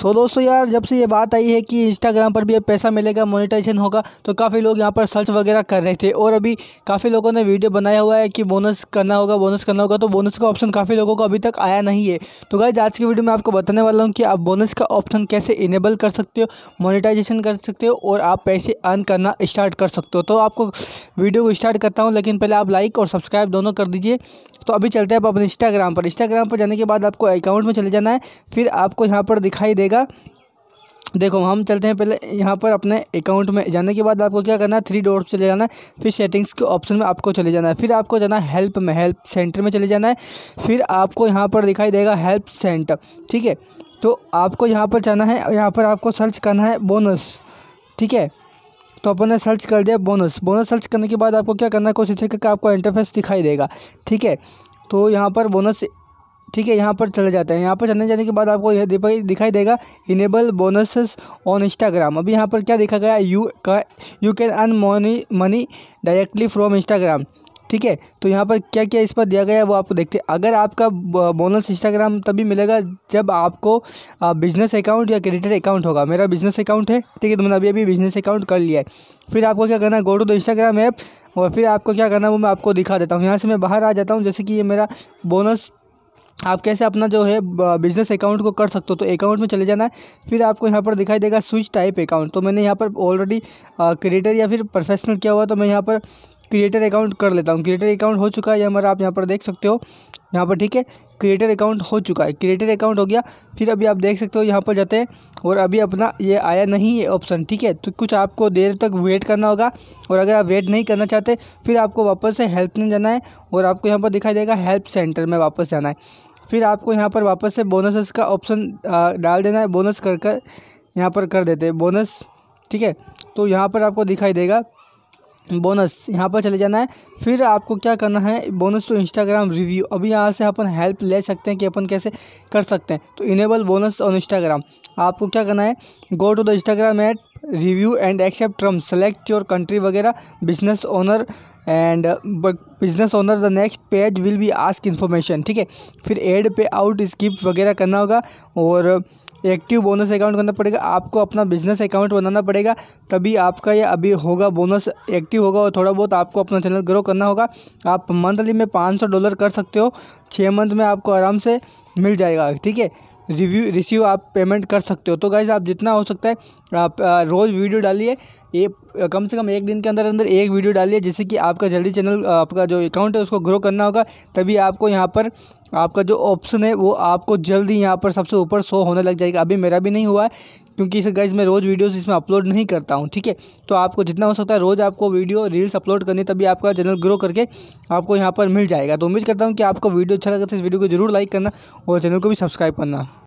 सो so, दोस्तों यार जब से ये बात आई है कि इंस्टाग्राम पर भी अब पैसा मिलेगा मोनेटाइजेशन होगा तो काफ़ी लोग यहाँ पर सर्च वगैरह कर रहे थे और अभी काफ़ी लोगों ने वीडियो बनाया हुआ है कि बोनस करना होगा बोनस करना होगा तो बोनस का ऑप्शन काफ़ी लोगों को अभी तक आया नहीं है तो गाइज आज की वीडियो में आपको बताने वाला हूँ कि आप बोनस का ऑप्शन कैसे इनेबल कर सकते हो मोनिटाइजेशन कर सकते हो और आप पैसे अर्न करना स्टार्ट कर सकते हो तो आपको वीडियो को स्टार्ट करता हूँ लेकिन पहले आप लाइक और सब्सक्राइब दोनों कर दीजिए तो अभी चलते हैं आप अपने इंस्टाग्राम पर इंस्टाग्राम पर जाने के बाद आपको अकाउंट में चले जाना है फिर आपको यहाँ पर दिखाई दे देगा देखो हम चलते हैं पहले यहाँ पर अपने अकाउंट में जाने के बाद आपको क्या करना है थ्री डॉट्स चले जाना है फिर सेटिंग्स के ऑप्शन में आपको चले जाना है फिर आपको जाना है हेल्प में हेल्प सेंटर में चले जाना है फिर आपको यहाँ पर दिखाई देगा हेल्प सेंटर ठीक है तो आपको यहाँ पर जाना है यहाँ पर आपको सर्च करना है बोनस ठीक है तो अपन ने सर्च कर दिया बोनस बोनस सर्च करने के बाद आपको क्या करना है कोशिश करके आपको इंटरफेस दिखाई देगा ठीक है तो यहाँ पर बोनस ठीक है यहाँ पर चले जाते हैं यहाँ पर चले जाने के बाद आपको यह दिखाई देगा इनेबल बोनसेस ऑन इंस्टाग्राम अभी यहाँ पर क्या देखा गया यू का you can earn money money directly from Instagram ठीक है तो यहाँ पर क्या क्या इस पर दिया गया है वो आपको देखते हैं अगर आपका बोनस इंस्टाग्राम तभी मिलेगा जब आपको बिजनेस अकाउंट या क्रेडिट अकाउंट होगा मेरा बिजनेस अकाउंट है ठीक है तो मैंने अभी अभी बिजनेस अकाउंट कर लिया है फिर आपको क्या करना है go to the Instagram app और फिर आपको क्या करना है वो मैं आपको दिखा देता हूँ यहाँ से मैं बाहर आ जाता हूँ जैसे कि ये मेरा बोनस आप कैसे अपना जो है बिज़नेस अकाउंट को कर सकते हो तो अकाउंट में चले जाना है फिर आपको यहाँ पर दिखाई देगा स्विच टाइप अकाउंट तो मैंने यहाँ पर ऑलरेडी क्रिएटर या फिर प्रोफेशनल किया हुआ तो मैं यहाँ पर क्रिएटर अकाउंट कर लेता हूँ क्रिएटर अकाउंट हो चुका है या हमारा आप यहाँ पर देख सकते हो यहाँ पर ठीक है क्रिएटर अकाउंट हो चुका है क्रिएटर अकाउंट हो गया फिर अभी आप देख सकते हो यहाँ पर जाते हैं और अभी अपना ये आया नहीं है ऑप्शन ठीक है तो कुछ आपको देर तक वेट करना होगा और अगर आप वेट नहीं करना चाहते फिर आपको वापस से हेल्प में जाना है और आपको यहाँ पर दिखाई देगा हेल्प सेंटर में वापस जाना है फिर आपको यहाँ पर वापस से बोनसेस का ऑप्शन डाल देना है बोनस कर कर यहाँ पर कर देते हैं बोनस ठीक है तो यहाँ पर आपको दिखाई देगा बोनस यहाँ पर चले जाना है फिर आपको क्या करना है बोनस टू इंस्टाग्राम रिव्यू अभी यहाँ से अपन हेल्प ले सकते हैं कि अपन कैसे कर सकते हैं तो इनेबल बोनस ऑन इंस्टाग्राम आपको क्या करना है go to the Instagram at review and accept term select your country वगैरह business owner and business owner the next page will be ask information ठीक है फिर एड पे आउट स्किप वगैरह करना होगा और एक्टिव बोनस अकाउंट करना पड़ेगा आपको अपना बिजनेस अकाउंट बनाना पड़ेगा तभी आपका ये अभी होगा बोनस एक्टिव होगा और थोड़ा बहुत आपको अपना चैनल ग्रो करना होगा आप मंथली में पाँच सौ डॉलर कर सकते हो छः मंथ में आपको आराम से मिल जाएगा ठीक है रिव्यू रिसीव आप पेमेंट कर सकते हो तो गाइज़ आप जितना हो सकता है आप रोज़ वीडियो डालिए एक कम से कम एक दिन के अंदर अंदर एक वीडियो डालिए जिससे कि आपका जल्दी चैनल आपका जो अकाउंट है उसको ग्रो करना होगा तभी आपको यहाँ पर आपका जो ऑप्शन है वो आपको जल्दी यहाँ पर सबसे ऊपर शो होने लग जाएगा अभी मेरा भी नहीं हुआ है क्योंकि इसे गाइज मैं रोज़ वीडियोस इसमें अपलोड नहीं करता हूँ ठीक है तो आपको जितना हो सकता है रोज़ आपको वीडियो रील्स अपलोड करनी तभी आपका चैनल ग्रो करके आपको यहाँ पर मिल जाएगा तो उम्मीद करता हूँ कि आपको वीडियो अच्छा लगता है तो इस वीडियो को जरूर लाइक करना और चैनल को भी सब्सक्राइब करना